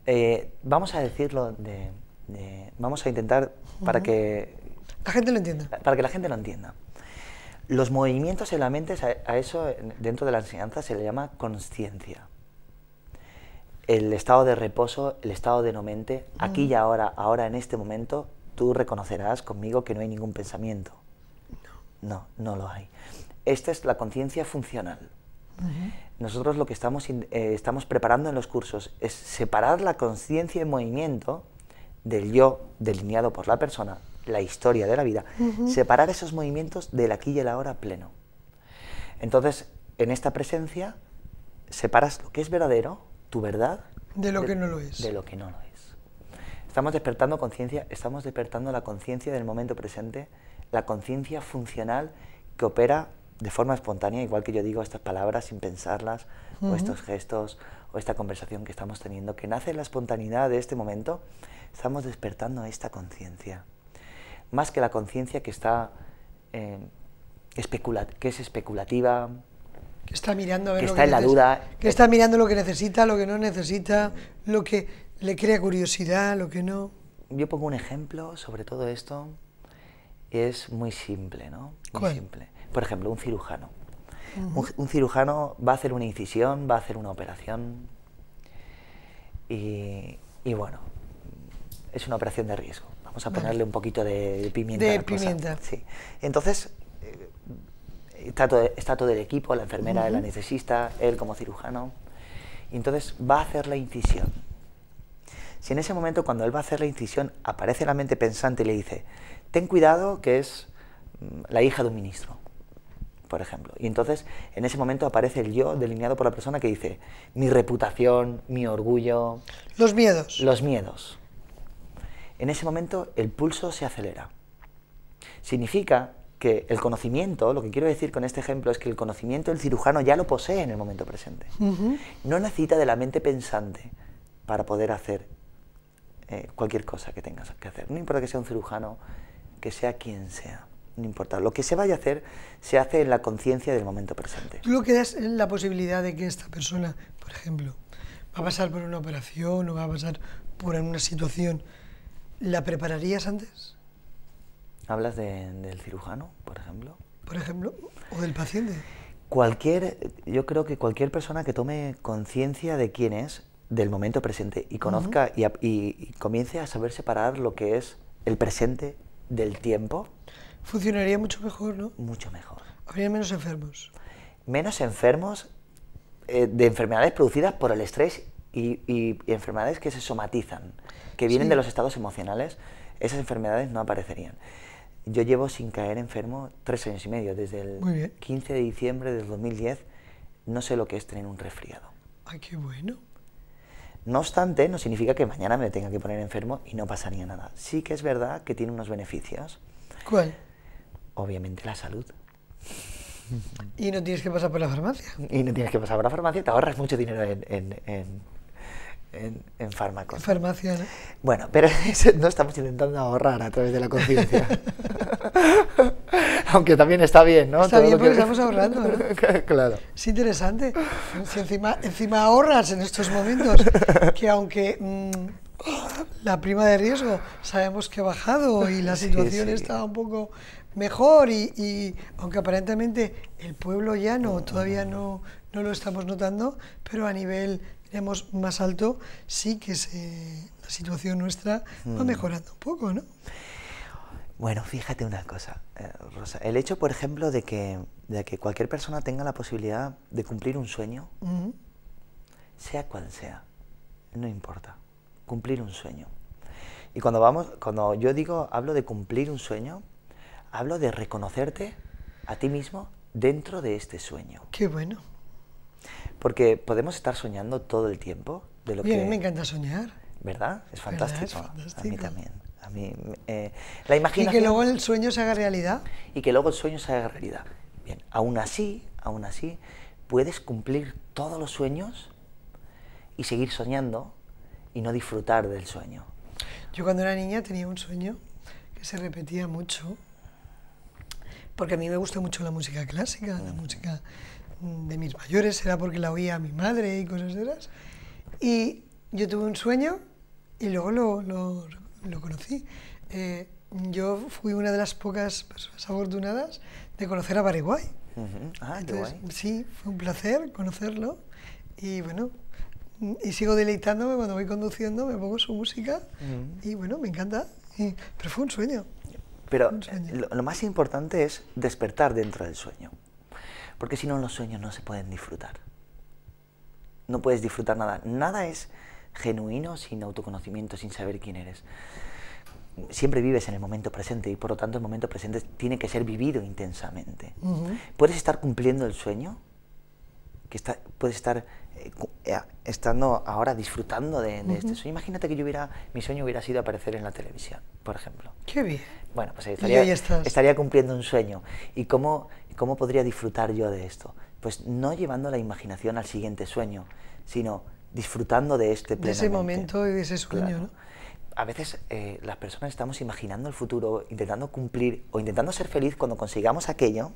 eh, vamos a decirlo, de, vamos a intentar para que... La gente lo entienda. Para que la gente lo entienda. Los movimientos en la mente, a, eso dentro de la enseñanza se le llama conciencia. El estado de reposo, el estado de no mente, aquí y mm. ahora, ahora en este momento, tú reconocerás conmigo que no hay ningún pensamiento. No, no, no lo hay. Esta es la conciencia funcional. Nosotros lo que eh, estamos, preparando en los cursos es separar la conciencia en movimiento del yo delineado por la persona, la historia de la vida, separar esos movimientos del aquí y el ahora pleno. Entonces, en esta presencia, separas lo que es verdadero, tu verdad, de lo que no lo es. De lo que no lo es. Estamos despertando conciencia, estamos despertando la conciencia del momento presente, la conciencia funcional que opera de forma espontánea, igual que yo digo estas palabras sin pensarlas, o estos gestos, o esta conversación que estamos teniendo, que nace en la espontaneidad de este momento, estamos despertando esta conciencia. Más que la conciencia que está eh, que es especulativa, que está mirando está en la duda, que eh, está mirando lo que necesita, lo que no necesita, lo que le crea curiosidad, lo que no. Yo pongo un ejemplo sobre todo esto, es muy simple, ¿no? simple por ejemplo, un cirujano. un, cirujano va a hacer una incisión, va a hacer una operación y, bueno, es una operación de riesgo. Vamos a ponerle un poquito de, pimienta. De pimienta. Sí. Entonces, eh, está, todo, el equipo, la enfermera, el anestesista, él como cirujano. entonces va a hacer la incisión. Si en ese momento, cuando él va a hacer la incisión, aparece la mente pensante y le dice, ten cuidado que es mm, la hija de un ministro por ejemplo. Y entonces, en ese momento aparece el yo delineado por la persona que dice, mi reputación, mi orgullo... Los miedos. Los miedos. En ese momento, el pulso se acelera. Significa que el conocimiento, lo que quiero decir con este ejemplo es que el conocimiento el cirujano ya lo posee en el momento presente. No necesita de la mente pensante para poder hacer eh, cualquier cosa que tengas que hacer. No importa que sea un cirujano, que sea quien sea no importa. Lo que se vaya a hacer se hace en la conciencia del momento presente. ¿Tú lo que das la posibilidad de que esta persona, por ejemplo, va a pasar por una operación o va a pasar por una situación, ¿la prepararías antes? ¿Hablas del cirujano, por ejemplo? Por ejemplo, o del paciente. Cualquier, yo creo que cualquier persona que tome conciencia de quién es, del momento presente, y conozca y comience a saber separar lo que es el presente del tiempo, Funcionaría mucho mejor, ¿no? Mucho mejor. Habría menos enfermos. Menos enfermos eh, de enfermedades producidas por el estrés y, enfermedades que se somatizan, que vienen de los estados emocionales. Esas enfermedades no aparecerían. Yo llevo sin caer enfermo tres años y medio, desde el 15 de diciembre del 2010. No sé lo que es tener un resfriado. ¡Ay, qué bueno! No obstante, no significa que mañana me tenga que poner enfermo y no pasaría nada. Sí que es verdad que tiene unos beneficios. ¿Cuál? obviamente la salud. Y no tienes que pasar por la farmacia. Y no tienes que pasar por la farmacia, te ahorras mucho dinero en, en, fármacos. En farmacia, ¿no? Bueno, pero no estamos intentando ahorrar a través de la conciencia. Aunque también está bien, ¿no? Está bien porque estamos ahorrando. ¿no? claro. Es interesante. encima, encima ahorras en estos momentos, que aunque... Mm, la prima de riesgo sabemos que ha bajado y la situación está un poco mejor y, aunque aparentemente el pueblo ya no, todavía no, lo estamos notando, pero a nivel más alto sí que se, la situación nuestra va mm. mejorando un poco, ¿no? Bueno, fíjate una cosa, eh, Rosa. El hecho, por ejemplo, de que, que cualquier persona tenga la posibilidad de cumplir un sueño, sea cual sea, no importa. Cumplir un sueño. Y cuando vamos, cuando yo digo, hablo de cumplir un sueño, hablo de reconocerte a ti mismo dentro de este sueño. Qué bueno. Porque podemos estar soñando todo el tiempo de lo que... A me encanta soñar. ¿Verdad? Es fantástico. A mí también. Eh, la imaginación... Y que luego el sueño se haga realidad. Y que luego el sueño se haga realidad. Bien, aún así, aún así, puedes cumplir todos los sueños y seguir soñando y no disfrutar del sueño. Yo cuando era niña tenía un sueño que se repetía mucho porque a mí me gusta mucho la música clásica, la música de mis mayores, era porque la oía a mi madre y cosas de esas. Y yo tuve un sueño y luego lo, lo, lo conocí. Eh, yo fui una de las pocas personas afortunadas de conocer a Paraguay. ah, Entonces, Sí, fue un placer conocerlo y bueno, y sigo deleitándome cuando voy conduciendo, me pongo su música y bueno, me encanta. pero fue un sueño. Pero lo, más importante es despertar dentro del sueño. Porque si no, los sueños no se pueden disfrutar. No puedes disfrutar nada. Nada es genuino sin autoconocimiento, sin saber quién eres. Siempre vives en el momento presente y por lo tanto el momento presente tiene que ser vivido intensamente. Puedes estar cumpliendo el sueño, que está, puedes estar eh, eh, estando ahora disfrutando de, este sueño. Imagínate que yo hubiera, mi sueño hubiera sido aparecer en la televisión, por ejemplo. Qué bien. Bueno, pues estaría, cumpliendo un sueño. ¿Y cómo, cómo podría disfrutar yo de esto? Pues no llevando la imaginación al siguiente sueño, sino disfrutando de este plenamente. De ese momento y de ese sueño, ¿no? a veces eh, las personas estamos imaginando el futuro, intentando cumplir o intentando ser feliz cuando consigamos aquello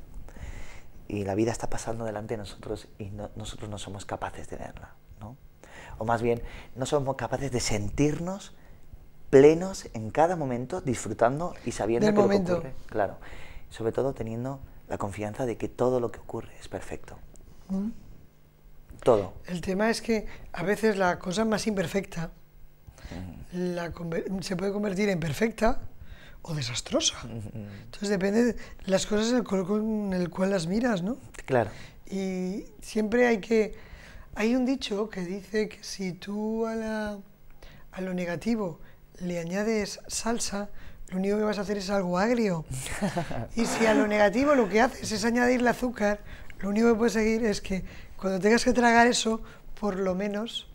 y la vida está pasando delante de nosotros y nosotros no somos capaces de verla, ¿no? O más bien, no somos capaces de sentirnos plenos en cada momento, disfrutando y sabiendo que lo que ocurre. Claro. Sobre todo teniendo la confianza de que todo lo que ocurre es perfecto. Mm. Todo. El tema es que a veces la cosa más imperfecta se puede convertir en perfecta o desastrosa. Entonces depende de las cosas el con el cual las miras, ¿no? Claro. Y siempre hay que... Hay un dicho que dice que si tú a, la, a lo negativo le añades salsa, lo único que vas a hacer es algo agrio. y si a lo negativo lo que haces es añadirle azúcar, lo único que puedes seguir es que cuando tengas que tragar eso, por lo menos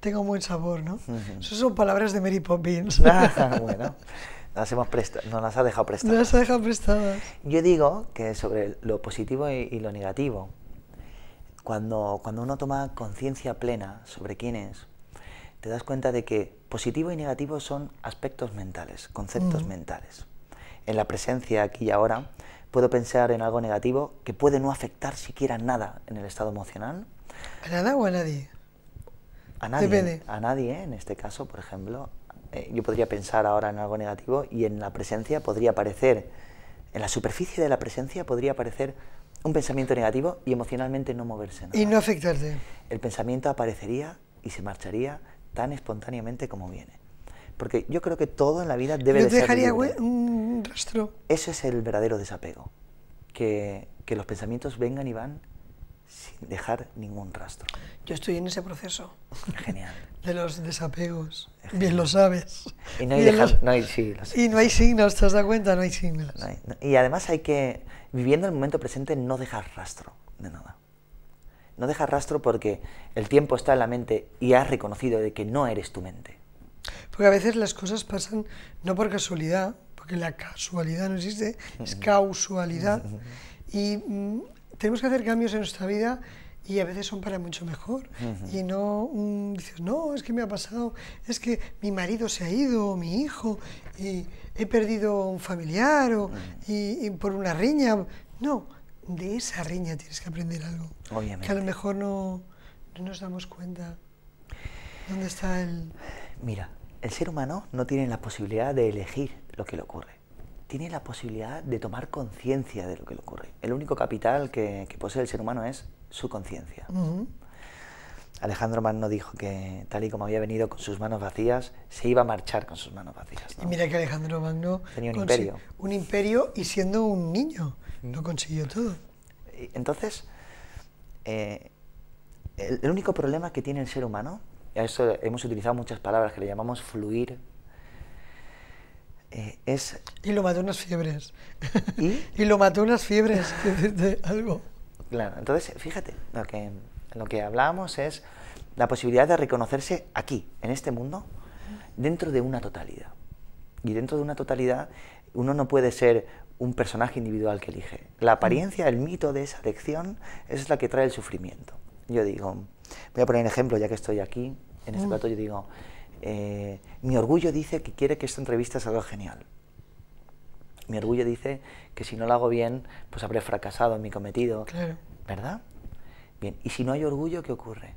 tenga un buen sabor, ¿no? Esas son palabras de Mary Poppins. Ah, bueno. las hemos no las ha dejado prestadas. Las prestadas. Yo digo que sobre lo positivo y, lo negativo, cuando, cuando uno toma conciencia plena sobre quién es, te das cuenta de que positivo y negativo son aspectos mentales, conceptos mm. mentales. En la presencia aquí y ahora puedo pensar en algo negativo que puede no afectar siquiera nada en el estado emocional. ¿A nada o a nadie? A nadie, a nadie ¿eh? en este caso, por ejemplo, eh, yo podría pensar ahora en algo negativo y en la presencia podría aparecer, en la superficie de la presencia podría aparecer un pensamiento negativo y emocionalmente no moverse. Y no afectarte. El pensamiento aparecería y se marcharía tan espontáneamente como viene. Porque yo creo que todo en la vida debe ser dejaría un rastro. Eso es el verdadero desapego. Que, que los pensamientos vengan y van sin dejar ningún rastro. Yo estoy en ese proceso. Genial. De los desapegos. Bien lo sabes. Y no hay, signos. Y no hay signos, ¿te has dado cuenta? No hay signos. y además hay que, viviendo el momento presente, no dejar rastro de nada. No dejar rastro porque el tiempo está en la mente y has reconocido de que no eres tu mente. Porque a veces las cosas pasan no por casualidad, porque la casualidad no existe, es causalidad. y mm, tenemos que hacer cambios en nuestra vida y a veces son para mucho mejor. Y no dices, no, es que me ha pasado, es que mi marido se ha ido, mi hijo, y he perdido un familiar, o, y, por una riña. No, de esa riña tienes que aprender algo. Obviamente. Que a lo mejor no, no nos damos cuenta. ¿Dónde está el...? Mira, el ser humano no tiene la posibilidad de elegir lo que le ocurre tiene la posibilidad de tomar conciencia de lo que le ocurre. El único capital que, posee el ser humano es su conciencia. Alejandro Magno dijo que tal y como había venido con sus manos vacías, se iba a marchar con sus manos vacías. Y mira que Alejandro Magno tenía un imperio. Un imperio y siendo un niño no consiguió todo. Entonces, eh, el, único problema que tiene el ser humano, a eso hemos utilizado muchas palabras que le llamamos fluir eh, es... Y lo mató unas fiebres. ¿Y? lo mató unas fiebres, de algo. Claro, entonces, fíjate, lo que, lo que hablábamos es la posibilidad de reconocerse aquí, en este mundo, dentro de una totalidad. Y dentro de una totalidad uno no puede ser un personaje individual que elige. La apariencia, el mito de esa elección es la que trae el sufrimiento. Yo digo, voy a poner un ejemplo ya que estoy aquí, en este mm. plato yo digo, eh, mi orgullo dice que quiere que esta entrevista salga genial. Mi orgullo dice que si no la hago bien, pues habré fracasado en mi cometido. ¿Verdad? Bien, y si no hay orgullo, ¿qué ocurre?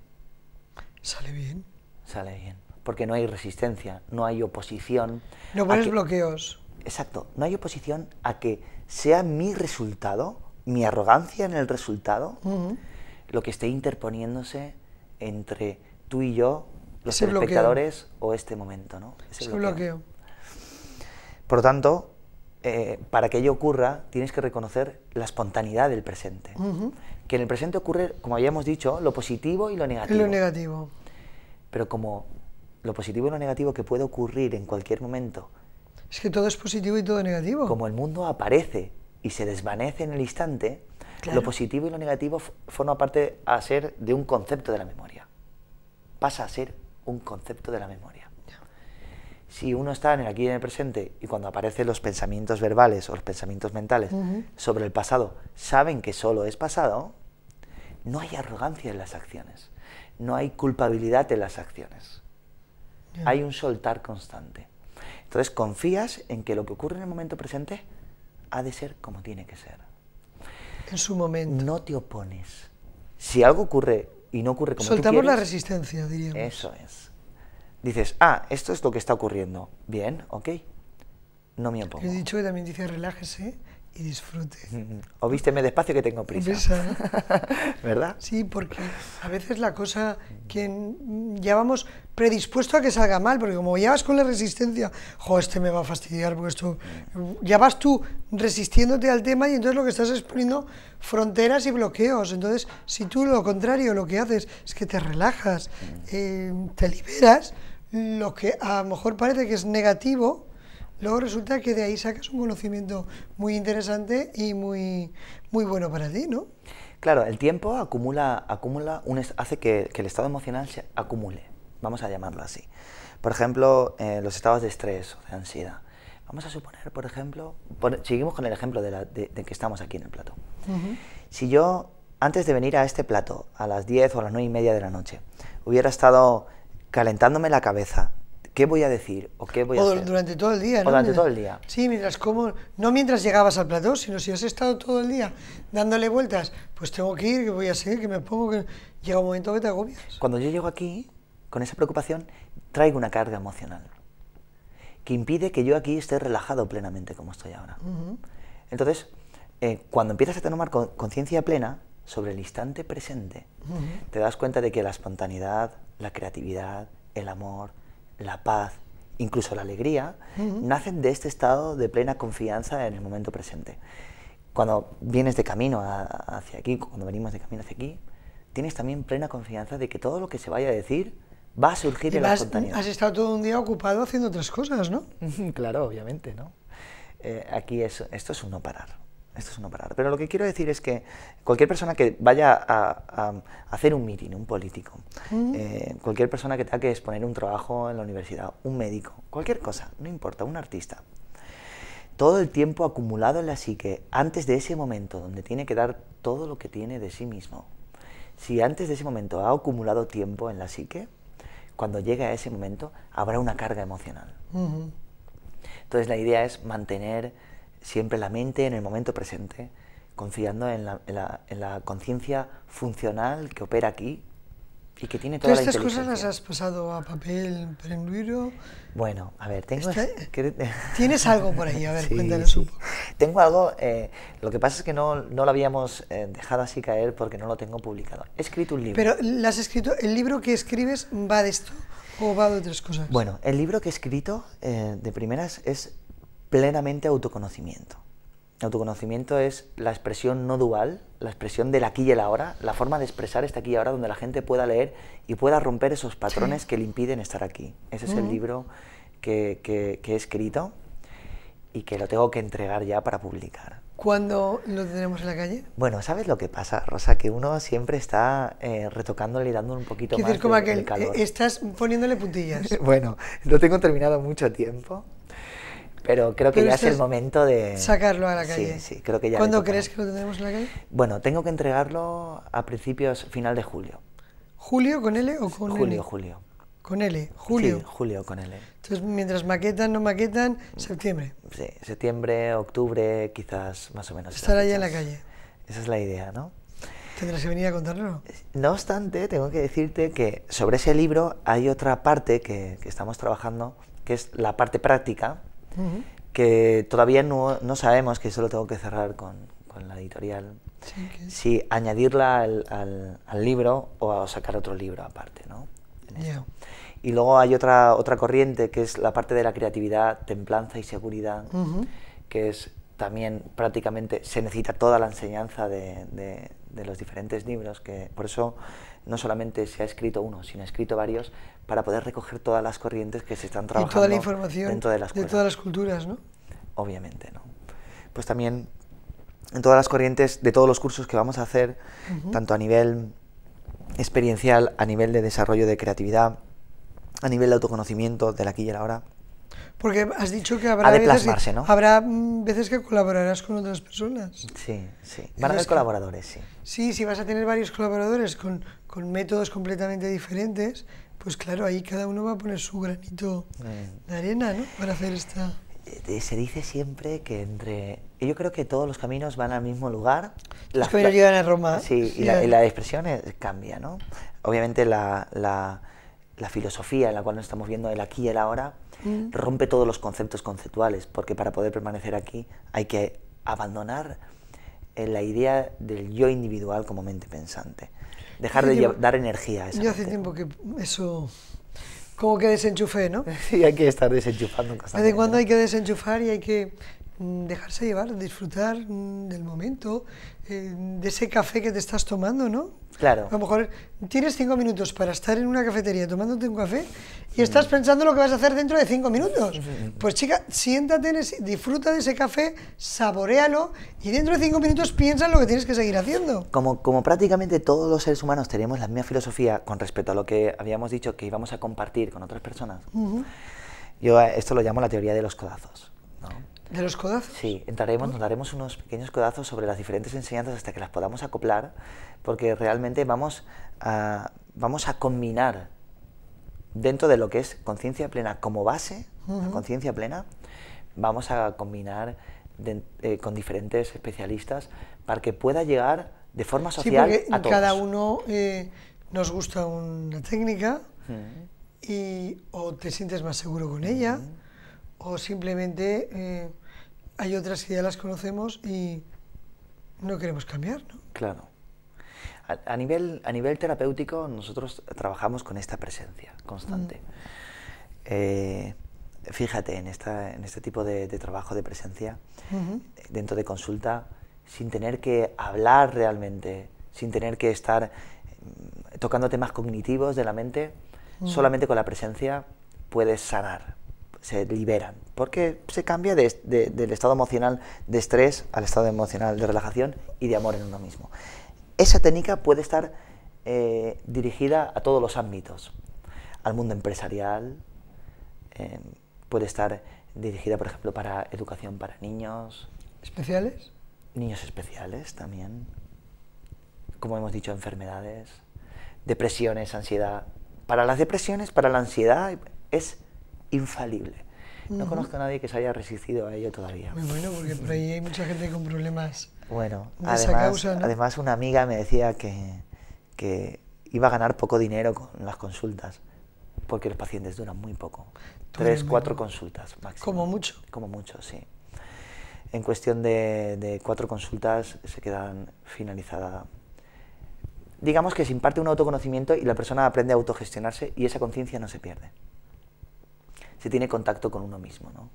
Sale bien. Sale bien, porque no hay resistencia, no hay oposición. No pones bloqueos. Exacto, no hay oposición a que sea mi resultado, mi arrogancia en el resultado, lo que esté interponiéndose entre tú y yo los espectadores o este momento, ¿no? Es bloqueo. Por lo tanto, eh, para que ello ocurra, tienes que reconocer la espontaneidad del presente. Que en el presente ocurre, como habíamos dicho, lo positivo y lo negativo. Y lo negativo. Pero como lo positivo y lo negativo que puede ocurrir en cualquier momento. Es que todo es positivo y todo negativo. Como el mundo aparece y se desvanece en el instante, lo positivo y lo negativo forma parte a ser de un concepto de la memoria. Pasa a ser un concepto de la memoria. Si uno está en el aquí y en el presente y cuando aparecen los pensamientos verbales o los pensamientos mentales sobre el pasado, saben que solo es pasado, no hay arrogancia en las acciones, no hay culpabilidad en las acciones. Hay un soltar constante. Entonces confías en que lo que ocurre en el momento presente ha de ser como tiene que ser. En su momento. No te opones. Si algo ocurre y no ocurre como Soltamos la resistencia, diríamos. Eso es. Dices, ah, esto es lo que está ocurriendo. Bien, ok. No me opongo. he dicho que también dice relájese y disfrute. O vísteme despacio que tengo prisa. ¿Verdad? Sí, porque a veces la cosa que ya vamos predispuesto a que salga mal, porque como ya vas con la resistencia, jo, este me va a fastidiar, porque ya vas tú resistiéndote al tema y entonces lo que estás exponiendo fronteras y bloqueos. Entonces, si tú lo contrario, lo que haces es que te relajas, mm. eh, te liberas, lo que a lo mejor parece que es negativo, luego resulta que de ahí sacas un conocimiento muy interesante y muy, muy bueno para ti, ¿no? Claro, el tiempo acumula, acumula hace que, el estado emocional se acumule, vamos a llamarlo así. Por ejemplo, eh, los estados de estrés o de ansiedad. Vamos a suponer, por ejemplo, seguimos con el ejemplo de, que estamos aquí en el plato. Si yo, antes de venir a este plato, a las 10 o a las 9 y media de la noche, hubiera estado calentándome la cabeza, qué voy a decir o qué voy a durante todo el día, ¿no? durante todo el día. Sí, mientras como, no mientras llegabas al plató, sino si has estado todo el día dándole vueltas, pues tengo que ir, que voy a seguir, que me pongo, que llega un momento que te agobias. Cuando yo llego aquí, con esa preocupación, traigo una carga emocional que impide que yo aquí esté relajado plenamente como estoy ahora. Entonces, eh, cuando empiezas a tomar conciencia plena sobre el instante presente, te das cuenta de que la espontaneidad, la creatividad, el amor, la paz, incluso la alegría, nacen de este estado de plena confianza en el momento presente. Cuando vienes de camino hacia aquí, cuando venimos de camino hacia aquí, tienes también plena confianza de que todo lo que se vaya a decir va a surgir en la espontaneidad. Has estado todo un día ocupado haciendo otras cosas, ¿no? claro, obviamente, ¿no? Eh, aquí esto es un no parar esto es no parar. Pero lo que quiero decir es que cualquier persona que vaya a, hacer un meeting, un político, eh, cualquier persona que tenga que exponer un trabajo en la universidad, un médico, cualquier cosa, no importa, un artista, todo el tiempo acumulado en la psique, antes de ese momento donde tiene que dar todo lo que tiene de sí mismo, si antes de ese momento ha acumulado tiempo en la psique, cuando llegue a ese momento habrá una carga emocional. Entonces la idea es mantener siempre la mente en el momento presente, confiando en la, en conciencia funcional que opera aquí y que tiene toda estas cosas las has pasado a papel, pero Bueno, a ver, ¿Tienes algo por ahí? A ver, cuéntanos Tengo algo, eh, lo que pasa es que no, no lo habíamos eh, dejado así caer porque no lo tengo publicado. He escrito un libro. Pero ¿las escrito, ¿el libro que escribes va de esto o va de otras cosas? Bueno, el libro que he escrito eh, de primeras es plenamente autoconocimiento. Autoconocimiento es la expresión no dual, la expresión del aquí y el ahora, la forma de expresar este aquí y ahora donde la gente pueda leer y pueda romper esos patrones que le impiden estar aquí. Ese es el libro que, he escrito y que lo tengo que entregar ya para publicar. ¿Cuándo lo tenemos en la calle? Bueno, ¿sabes lo que pasa, Rosa? Que uno siempre está eh, retocándole y dando un poquito más como de, aquel, calor. Eh, estás poniéndole puntillas. bueno, lo tengo terminado mucho tiempo pero creo que ya es el momento de... Sacarlo a la calle. Sí, sí, creo que ya... ¿Cuándo crees que lo tendremos en la calle? Bueno, tengo que entregarlo a principios, final de julio. ¿Julio con L o con julio, L? Julio, julio. Con L, julio. Sí, julio con L. Entonces, mientras maquetan, no maquetan, septiembre. Sí, septiembre, octubre, quizás más o menos. Estará ya en la calle. Esa es la idea, ¿no? Tendrás que venir a contarlo. No obstante, tengo que decirte que sobre ese libro hay otra parte que, que estamos trabajando, que es la parte práctica, que todavía no, sabemos, que eso lo tengo que cerrar con, la editorial, si añadirla al, libro o sacar otro libro aparte. ¿no? Y luego hay otra, otra corriente que es la parte de la creatividad, templanza y seguridad, que es también prácticamente se necesita toda la enseñanza de, los diferentes libros, que por eso no solamente se ha escrito uno, sino escrito varios, para poder recoger todas las corrientes que se están trabajando toda la información dentro de, las todas las culturas, ¿no? Obviamente, ¿no? Pues también en todas las corrientes de todos los cursos que vamos a hacer, tanto a nivel experiencial, a nivel de desarrollo de creatividad, a nivel de autoconocimiento, del aquí y el ahora. Porque has dicho que habrá, veces, que, habrá mm, veces que colaborarás con otras personas. Sí, sí. Van a colaboradores, sí. Sí, si vas a tener varios colaboradores con métodos completamente diferentes pues claro, ahí cada uno va a poner su granito mm. de arena, ¿no? Para hacer esta... Eh, se dice siempre que entre... Yo creo que todos los caminos van al mismo lugar. Los caminos llegan a Roma. Sí, y, la, expresión cambia, ¿no? Obviamente la, filosofía en la cual nos estamos viendo el aquí y el ahora mm. rompe todos los conceptos conceptuales, porque para poder permanecer aquí hay que abandonar eh, la idea del yo individual como mente pensante dejar de dar energía Yo hace tiempo que eso como que desenchufé, ¿no? Sí, hay que estar desenchufando constantemente. De vez en cuando hay que desenchufar y hay que Mm, dejarse llevar, disfrutar mm, del momento, eh, de ese café que te estás tomando, ¿no? Claro. A lo mejor tienes cinco minutos para estar en una cafetería tomándote un café y estás pensando lo que vas a hacer dentro de cinco minutos. Pues chica, siéntate, disfruta de ese café, saborealo y dentro de cinco minutos piensa en lo que tienes que seguir haciendo. Como, como prácticamente todos los seres humanos tenemos la misma filosofía con respecto a lo que habíamos dicho que íbamos a compartir con otras personas, yo esto lo llamo la teoría de los codazos. ¿De los codazos? Sí, entraremos, nos daremos unos pequeños codazos sobre las diferentes enseñanzas hasta que las podamos acoplar, porque realmente vamos a, vamos a combinar dentro de lo que es conciencia plena como base, conciencia plena, vamos a combinar eh, con diferentes especialistas para que pueda llegar de forma social a cada uno eh, nos gusta una técnica y o te sientes más seguro con ella o simplemente... Eh, hay otras que las conocemos y no queremos cambiar, ¿no? Claro. A, nivel, a nivel terapéutico, nosotros trabajamos con esta presencia constante. Mm. Eh, fíjate, en, esta, en este tipo de, trabajo de presencia, dentro de consulta, sin tener que hablar realmente, sin tener que estar mm, tocando temas cognitivos de la mente, mm. solamente con la presencia puedes sanar se liberan, porque se cambia del estado emocional de estrés al estado emocional de relajación y de amor en uno mismo. Esa técnica puede estar eh, dirigida a todos los ámbitos, al mundo empresarial, em, puede estar dirigida, por ejemplo, para educación para niños. ¿Especiales? Niños especiales también, como hemos dicho, enfermedades, depresiones, ansiedad. Para las depresiones, para la ansiedad, es infalible. No conozco a nadie que se haya resistido a ello todavía. Muy bueno, porque por ahí hay mucha gente con problemas. Bueno, además, además una amiga me decía que, iba a ganar poco dinero con las consultas, porque los pacientes duran muy poco. Tres, cuatro consultas máximo. ¿Como mucho? Como mucho, sí. En cuestión de, de cuatro consultas se quedan finalizadas digamos que se imparte un autoconocimiento y la persona aprende a autogestionarse y esa conciencia no se pierde se tiene contacto con uno mismo, ¿no?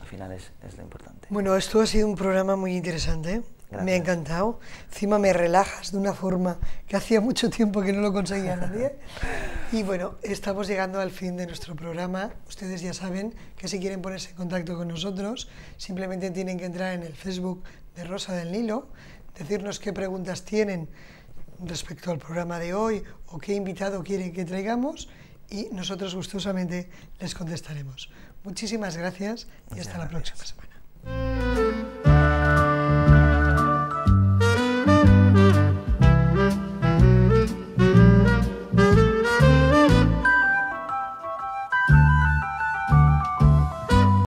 Al final es, lo importante. Bueno, esto ha sido un programa muy interesante. ¿eh? Me ha encantado. Encima me relajas de una forma que hacía mucho tiempo que no lo conseguía nadie. Y bueno, estamos llegando al fin de nuestro programa. Ustedes ya saben que si quieren ponerse en contacto con nosotros, simplemente tienen que entrar en el Facebook de Rosa del Nilo, decirnos qué preguntas tienen respecto al programa de hoy o qué invitado quieren que traigamos y nosotros gustosamente les contestaremos. Muchísimas gracias y hasta la próxima semana.